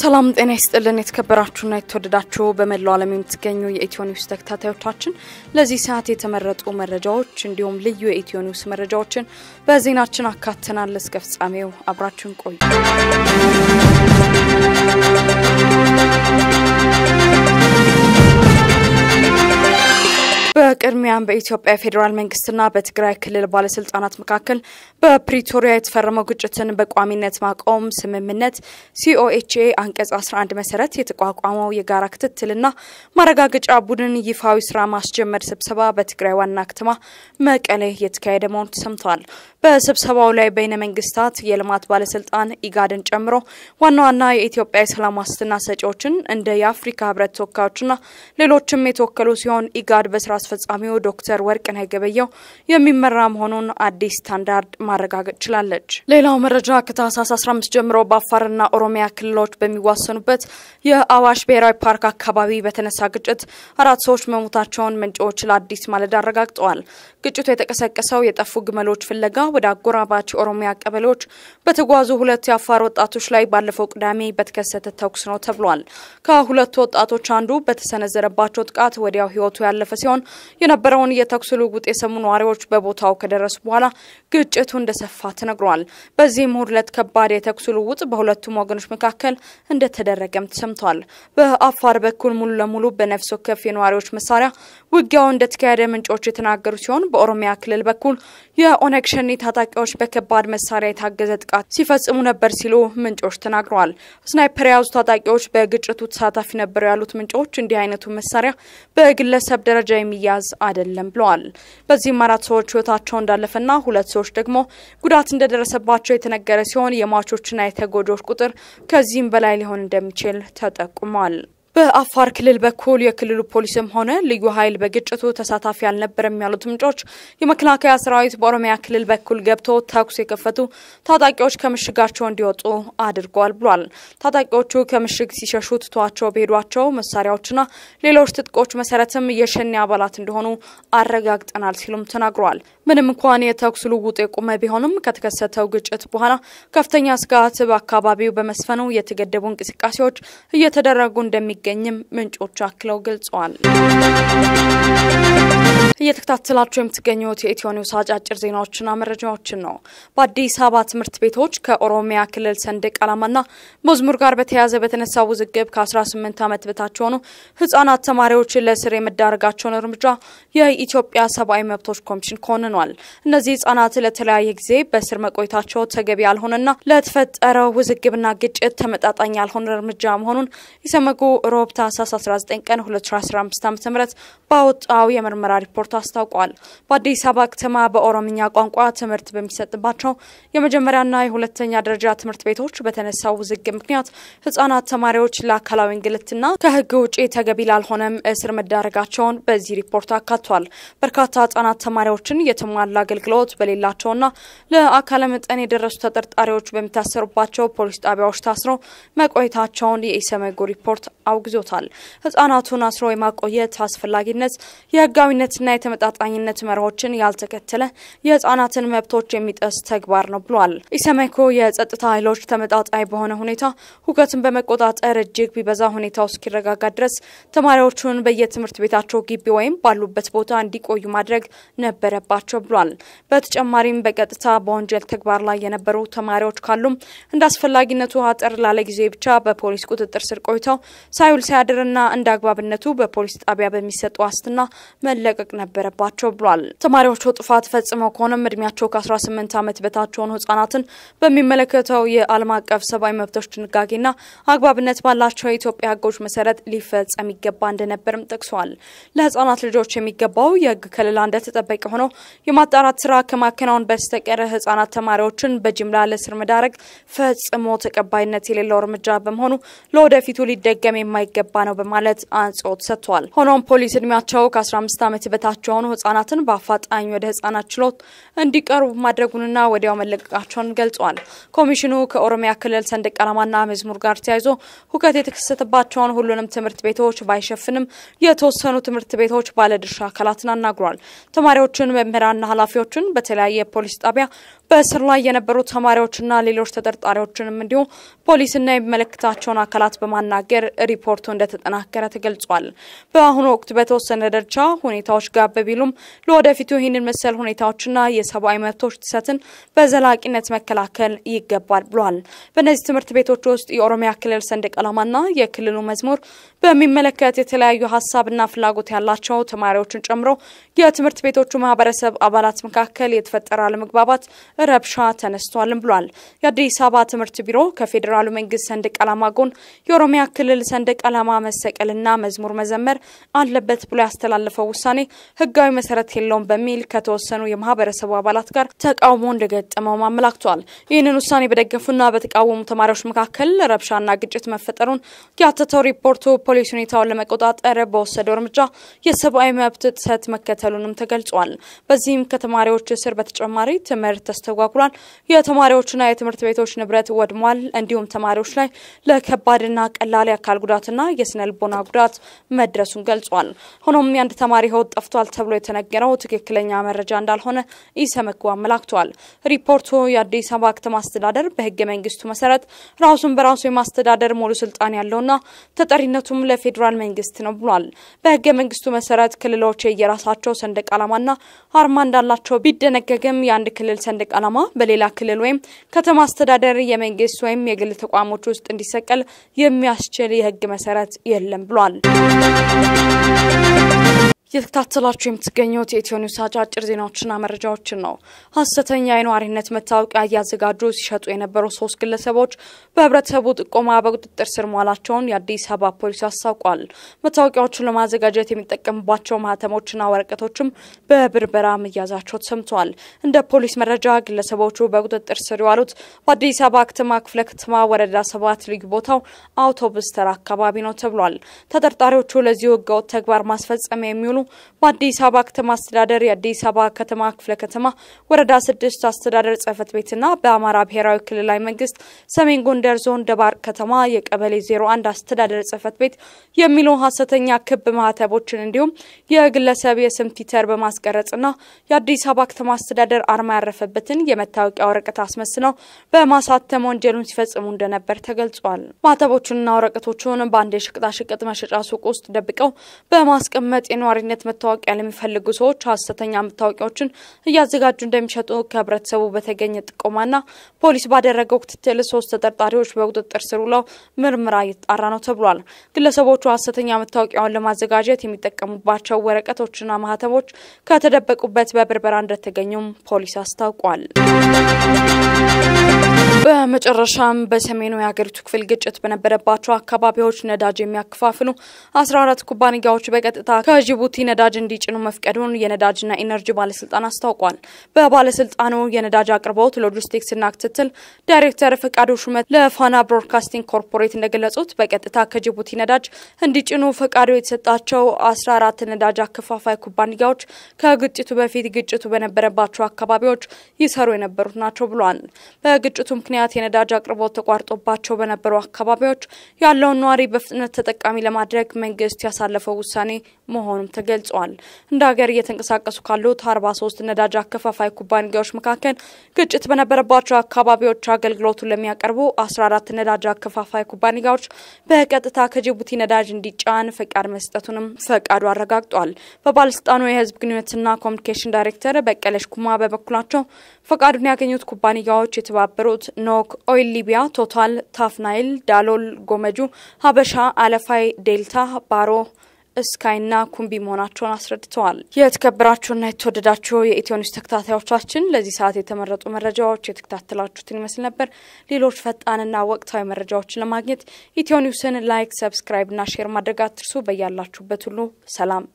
ሰላም ጤና ይስጥልን። የተከበራችሁና የተወደዳችሁ በመላው ዓለም የምትገኙ የኢትዮ ኒውስ ተከታታዮቻችን ለዚህ ሰዓት የተመረጡ መረጃዎች እንዲሁም ልዩ የኢትዮ ኒውስ መረጃዎችን በዜናችን አካተናል። እስከ ፍጻሜው አብራችን ቆዩ። ቅድሚያም በኢትዮጵያ ፌዴራል መንግስትና በትግራይ ክልል ባለስልጣናት መካከል በፕሪቶሪያ የተፈረመው ግጭትን በቋሚነት ማቆም ስምምነት ሲኦኤችኤ አንቀጽ 11 መሰረት የተቋቋመው የጋራ ክትትልና ማረጋገጫ ቡድን ይፋዊ ስራ ማስጀመር ስብሰባ በትግራይ ዋና ከተማ መቀሌ የተካሄደ መሆኑ ተሰምተዋል። በስብሰባው ላይ በይነ መንግስታት የልማት ባለስልጣን ኢጋድን ጨምሮ ዋና ዋና የኢትዮጵያ የሰላም ዋስትና ሰጪዎችን እንደ የአፍሪካ ህብረት ተወካዮችና ሌሎችም የተወከሉ ሲሆን ኢጋድ በስራ አስፈጻሚ ፈጻሚው ዶክተር ወርቅነህ ገበየው የሚመራ መሆኑን አዲስ ስታንዳርድ ማረጋገጥ ችላለች። ሌላው መረጃ ከታህሳስ 15 ጀምሮ በአፋርና ኦሮሚያ ክልሎች በሚዋሰኑበት የአዋሽ ብሔራዊ ፓርክ አካባቢ በተነሳ ግጭት አራት ሰዎች መሞታቸውን ምንጮች ለአዲስ ማለዳ አረጋግጠዋል። ግጭቱ የተቀሰቀሰው የጠፉ ግመሎች ፍለጋ ወደ አጎራባች የኦሮሚያ ቀበሌዎች በተጓዙ ሁለት የአፋር ወጣቶች ላይ ባለፈው ቅዳሜ በተከሰተ ተኩስ ነው ተብሏል። ከሁለቱ ወጣቶች አንዱ በተሰነዘረባቸው ጥቃት ወዲያው ሕይወቱ ያለፈ ሲሆን የነበረውን የተኩስ ልውውጥ የሰሙ ነዋሪዎች በቦታው ከደረሱ በኋላ ግጭቱ እንደሰፋ ተነግሯል። በዚህም እሁድ ከባድ የተኩስ ልውውጥ በሁለቱም ወገኖች መካከል እንደተደረገም ተሰምቷል። በአፋር በኩል ሙሉ ለሙሉ በነፍስ ወከፍ የነዋሪዎች መሳሪያ ውጊያው እንደተካሄደ ምንጮች የተናገሩ ሲሆን በኦሮሚያ ክልል በኩል የኦነግ ሸኔ ታጣቂዎች በከባድ መሳሪያ የታገዘ ጥቃት ሲፈጽሙ ነበር ሲሉ ምንጮች ተናግረዋል። ስናይፐር የያዙ ታጣቂዎች በግጭቱ ተሳታፊ ነበሩ ያሉት ምንጮች እንዲህ አይነቱ መሳሪያ በግለሰብ ደረጃ የሚያዝ አይደለም ብለዋል። በዚህም አራት ሰዎች ህይወታቸው እንዳለፈና ሁለት ሰዎች ደግሞ ጉዳት እንደደረሰባቸው የተነገረ ሲሆን የሟቾችና የተጎጂዎች ቁጥር ከዚህም በላይ ሊሆን እንደሚችል ተጠቁሟል። በአፋር ክልል በኩል የክልሉ ፖሊስም ሆነ ልዩ ኃይል በግጭቱ ተሳታፊ አልነበረም ያሉት ምንጮች የመከላከያ ሰራዊት በኦሮሚያ ክልል በኩል ገብቶ ተኩስ የከፈቱ ታጣቂዎች ከምሽጋቸው እንዲወጡ አድርጓል ብሏል። ታጣቂዎቹ ከምሽግ ሲሸሹ ትቷቸው በሄዷቸው መሳሪያዎችና ሌሎች ትጥቆች መሰረትም የሸኔ አባላት እንደሆኑ አረጋግጠናል ሲሉም ተናግሯል። ምንም እንኳን የተኩስ ልውውጥ የቆመ ቢሆንም ከተከሰተው ግጭት በኋላ ከፍተኛ ስጋት በአካባቢው በመስፈኑ የተገደቡ እንቅስቃሴዎች እየተደረጉ እንደሚገኝም ምንጮች አክለው ገልጸዋል። እየተከታተላችሁ የምትገኙት የኢትዮ ኒውስ አጫጭር ዜናዎችና መረጃዎችን ነው። በአዲስ አበባ ትምህርት ቤቶች ከኦሮሚያ ክልል ሰንደቅ ዓላማና መዝሙር ጋር በተያያዘ በተነሳ ውዝግብ ከ18 ዓመት በታች የሆኑ ህጻናት ተማሪዎች ለእስር የመዳረጋቸውን እርምጃ የኢትዮጵያ ሰብአዊ መብቶች ኮሚሽን ኮንኗል። እነዚህ ህጻናት ለተለያየ ጊዜ በእስር መቆየታቸው ተገቢ ያልሆነና ለተፈጠረው ውዝግብና ግጭት ተመጣጣኝ ያልሆነ እርምጃ መሆኑን ኢሰመጉ ሮብ ታህሳስ 19 ቀን 2015 ዓ ም ባወጣው የምርመራ ሪፖርት እንደሚከፍቱ አስታውቋል። በአዲስ አበባ ከተማ በኦሮምኛ ቋንቋ ትምህርት በሚሰጥባቸው የመጀመሪያና የሁለተኛ ደረጃ ትምህርት ቤቶች በተነሳው ውዝግብ ምክንያት ህጻናት ተማሪዎች ለአካላዊ እንግልትና ከህግ ውጪ ተገቢ ላልሆነም እስር መዳረጋቸውን በዚህ ሪፖርት አካቷል። በርካታ ህጻናት ተማሪዎችን የተሟላ አገልግሎት በሌላቸውና ለአካለ መጠን የደረሱ ተጠርጣሪዎች በሚታሰሩባቸው ፖሊስ ጣቢያዎች ታስረው መቆየታቸውን የኢሰመጉ ሪፖርት አውግዞታል። ህጻናቱን አስሮ የማቆየት አስፈላጊነት የህጋዊነትና የተመጣጣኝነት መርሆችን ያልተከተለ የህጻናትን መብቶች የሚጥስ ተግባር ነው ብሏል። ኢሰመኮ የጸጥታ ኃይሎች ተመጣጣኝ በሆነ ሁኔታ ሁከትን በመቆጣጠር እጅግ ቢበዛ ሁኔታው እስኪረጋጋ ድረስ ተማሪዎቹን በየትምህርት ቤታቸው ግቢ ወይም ባሉበት ቦታ እንዲቆዩ ማድረግ ነበረባቸው ብሏል። በተጨማሪም በቀጥታ በወንጀል ተግባር ላይ የነበሩ ተማሪዎች ካሉም እንደ አስፈላጊነቱ አጠር ላለ ጊዜ ብቻ በፖሊስ ቁጥጥር ስር ቆይተው ሳይውል ሳያድርና እንደ አግባብነቱ በፖሊስ ጣቢያ በሚሰጡ ዋስትና መለቀቅ ነበረባቸው ብሏል። ተማሪዎቹ ጥፋት ፈጽመው ከሆነም እድሜያቸው ከ18 ዓመት በታች የሆኑ ህጻናትን በሚመለከተው የዓለም አቀፍ ሰብአዊ መብቶች ድንጋጌና አግባብነት ባላቸው የኢትዮጵያ ህጎች መሰረት ሊፈጸም ይገባ እንደነበርም ጠቅሰዋል። ለህጻናት ልጆች የሚገባው የህግ ከለላ እንደተጠበቀ ሆኖ የማጣራት ስራ ከማከናወን በስተቀረ ህጻናት ተማሪዎችን በጅምላ ለእስር መዳረግ ፈጽሞ ተቀባይነት የሌለው እርምጃ በመሆኑ ለወደፊቱ ሊደገም የማይገባ ነው በማለት አጽንኦት ሰጥቷል። ሆኖም ፖሊስ እድሜያቸው ከ15 ዓመት በታች የሆኑ ህጻናትን በአፋጣኝ ወደ ህጻናት ችሎት እንዲቀርቡ ማድረጉንና ወዲያው መለቀቃቸውን ገልጿል። ኮሚሽኑ ከኦሮሚያ ክልል ሰንደቅ ዓላማና መዝሙር ጋር ተያይዞ ሁከት የተከሰተባቸውን ሁሉንም ትምህርት ቤቶች ባይሸፍንም የተወሰኑ ትምህርት ቤቶች ባለድርሻ አካላትን አናግሯል። ተማሪዎችን፣ መምህራንና ኃላፊዎችን በተለያየ ፖሊስ ጣቢያ በእስር ላይ የነበሩ ተማሪዎችና ሌሎች ተጠርጣሪዎችንም እንዲሁም ፖሊስና የሚመለከታቸውን አካላት በማናገር ሪፖርቱ እንደተጠናከረ ተገልጿል። በአሁኑ ወቅት በተወሰነ ደረጃ ሁኔታዎች ጋብ ቢሉም ለወደፊቱ ይህንን መሰል ሁኔታዎችና የሰብአዊ መብቶች ጥሰትን በዘላቂነት መከላከል ይገባል ብሏል። በእነዚህ ትምህርት ቤቶች ውስጥ የኦሮሚያ ክልል ሰንደቅ ዓላማና የክልሉ መዝሙር በሚመለከት የተለያዩ ሀሳብና ፍላጎት ያላቸው ተማሪዎችን ጨምሮ የትምህርት ቤቶቹ ማህበረሰብ አባላት መካከል የተፈጠረ አለመግባባት ረብሻ ተነስቷልም ብሏል። የአዲስ አበባ ትምህርት ቢሮ ከፌዴራሉ መንግስት ሰንደቅ ዓላማ ጎን የኦሮሚያ ክልል ሰ ሰንደቅ ዓላማ መሰቀልና መዝሙር መዘመር አለበት ብሎ ያስተላለፈው ውሳኔ ህጋዊ መሰረት የለውም በሚል ከተወሰኑ የማህበረሰቡ አባላት ጋር ተቃውሞ እንደገጠመውም አመላክቷል። ይህንን ውሳኔ በደገፉና በተቃወሙ ተማሪዎች መካከል ረብሻና ግጭት መፈጠሩን ያተተው ሪፖርቱ ፖሊስ ሁኔታውን ለመቆጣጠር በወሰደው እርምጃ የሰብአዊ መብት ጥሰት መከተሉንም ተገልጿል። በዚህም ከተማሪዎች እስር በተጨማሪ ትምህርት ተስተጓጉሏል፣ የተማሪዎችና የትምህርት ቤቶች ንብረት ወድሟል፣ እንዲሁም ተማሪዎች ላይ ለከባድና ቀላል የአካል ጉዳት ጉዳትና ልቦና ጉዳት መድረሱን ገልጿል። ሆኖም የአንድ ተማሪ ህይወት ጠፍቷል ተብሎ የተነገረው ትክክለኛ መረጃ እንዳልሆነ ኢሰመኮ አመላክቷል። ሪፖርቱ የአዲስ አበባ ከተማ አስተዳደር በህገ መንግስቱ መሰረት ራሱን በራሱ የማስተዳደር ሙሉ ስልጣን ያለውና ተጠሪነቱም ለፌዴራል መንግስት ነው ብሏል። በህገ መንግስቱ መሰረት ክልሎች የየራሳቸው ሰንደቅ ዓላማና አርማ እንዳላቸው ቢደነገግም የአንድ ክልል ሰንደቅ ዓላማ በሌላ ክልል ወይም ከተማ አስተዳደር የመንግስት ወይም የግል ተቋሞች ውስጥ እንዲሰቀል የሚያስችል የህግ ህግ መሰረት የለም ብሏል። እየተከታተላችሁ የምትገኙት የኢትዮ ኒውስ አጫጭር ዜናዎችና መረጃዎችን ነው። ሀሰተኛ የነዋሪነት መታወቂያ እያዘጋጁ ሲሸጡ የነበሩ ሶስት ግለሰቦች በህብረተሰቡ ጥቆማ በቁጥጥር ስር መዋላቸውን የአዲስ አበባ ፖሊስ አስታውቋል። መታወቂያዎቹን ለማዘጋጀት የሚጠቀሙባቸው ማህተሞችና ወረቀቶችም በብርበራ መያዛቸው ተሰምተዋል። እንደ ፖሊስ መረጃ ግለሰቦቹ በቁጥጥር ስር የዋሉት በአዲስ አበባ ከተማ ክፍለ ከተማ ወረዳ ሰባት ልዩ ቦታው አውቶቡስ ተራ አካባቢ ነው ተብሏል። ተጠርጣሪዎቹ ለዚህ ህገወጥ ተግባር ማስፈጸሚያ የሚውሉ በአዲስ አበባ ከተማ አስተዳደር የአዲስ አበባ ከተማ ክፍለ ከተማ ወረዳ ስድስት አስተዳደር ጽህፈት ቤትና በአማራ ብሔራዊ ክልላዊ መንግስት ሰሜን ጎንደር ዞን ደባርቅ ከተማ የቀበሌ ዜሮ አንድ አስተዳደር ጽህፈት ቤት የሚሉ ሀሰተኛ ክብ ማህተቦችን እንዲሁም የግለሰብ የስም ቲተር በማስቀረጽና የአዲስ አበባ ከተማ አስተዳደር አርማ ያረፈበትን የመታወቂያ ወረቀት አስመስለው በማሳተም ወንጀሉን ሲፈጽሙ እንደነበር ተገልጿል። ማህተቦቹንና ወረቀቶቹን በአንድ የሸቀጣሸቀጥ መሸጫ ሱቅ ውስጥ ደብቀው በማስቀመጥ የነዋሪነት የማግኘት መታወቂያ ለሚፈልጉ ሰዎች ሀሰተኛ መታወቂያዎችን እያዘጋጁ እንደሚሸጡ ከህብረተሰቡ በተገኘ ጥቆማና ፖሊስ ባደረገው ክትትል ሶስት ተጠርጣሪዎች በቁጥጥር ስር ውለው ምርመራ እየተጣራ ነው ተብሏል። ግለሰቦቹ ሀሰተኛ መታወቂያውን ለማዘጋጀት የሚጠቀሙባቸው ወረቀቶችና ማህተቦች ከተደበቁበት በብርበራ እንደተገኙም ፖሊስ አስታውቋል። በመጨረሻም በሰሜኑ የሀገሪቱ ክፍል ግጭት በነበረባቸው አካባቢዎች ነዳጅ የሚያከፋፍሉ አስራ አራት ኩባንያዎች በቀጥታ ከጅቡቲ ነዳጅ እንዲጭኑ መፍቀዱን የነዳጅና ኢነርጂ ባለስልጣን አስታውቋል። በባለስልጣኑ የነዳጅ አቅርቦት ሎጂስቲክስና ክትትል ዳይሬክተር ፍቃዱ ሹመት ለፋና ብሮድካስቲንግ ኮርፖሬት እንደገለጹት በቀጥታ ከጅቡቲ ነዳጅ እንዲጭኑ ፈቃዱ የተሰጣቸው አስራ አራት ነዳጅ አከፋፋይ ኩባንያዎች ከግጭቱ በፊት ግጭቱ በነበረባቸው አካባቢዎች ይሰሩ የነበሩት ናቸው ብሏል። በግጭቱ ምክንያት የነዳጅ አቅርቦት ተቋርጦባቸው በነበሩ አካባቢዎች ያለውን ነዋሪ በፍጥነት ተጠቃሚ ለማድረግ መንግስት ያሳለፈው ውሳኔ መሆኑም ተገልጿል። እንደ ሀገር እየተንቀሳቀሱ ካሉት 43 ነዳጅ አከፋፋይ ኩባንያዎች መካከል ግጭት በነበረባቸው አካባቢዎች አገልግሎቱን ለሚያቀርቡ 14 ነዳጅ አከፋፋይ ኩባንያዎች በቀጥታ ከጅቡቲ ነዳጅ እንዲጫን ፈቃድ መስጠቱንም ፈቃዱ አረጋግጧል። በባለስልጣኑ የህዝብ ግንኙነትና ኮሚኒኬሽን ዳይሬክተር በቀለሽ ኩማ በበኩላቸው ፈቃዱን ያገኙት ኩባንያዎች የተባበሩት ኖክ ኦይል ሊቢያ ቶታል ታፍናይል ዳሎል ጎመጁ ሀበሻ አለፋይ ዴልታ ባሮ እስካይና ኩምቢ መሆናቸውን አስረድተዋል። የተከበራችሁና የተወደዳችሁ የኢትዮ ኒውስ ተከታታዮቻችን ለዚህ ሰዓት የተመረጡ መረጃዎች የተከታተላችሁትን ይመስል ነበር። ሌሎች ፈጣንና ወቅታዊ መረጃዎችን ለማግኘት ኢትዮኒውስን ኒውስን ላይክ፣ ሰብስክራይብና ሼር ማድረግ አትርሱ። በያላችሁበት ሁሉ ሰላም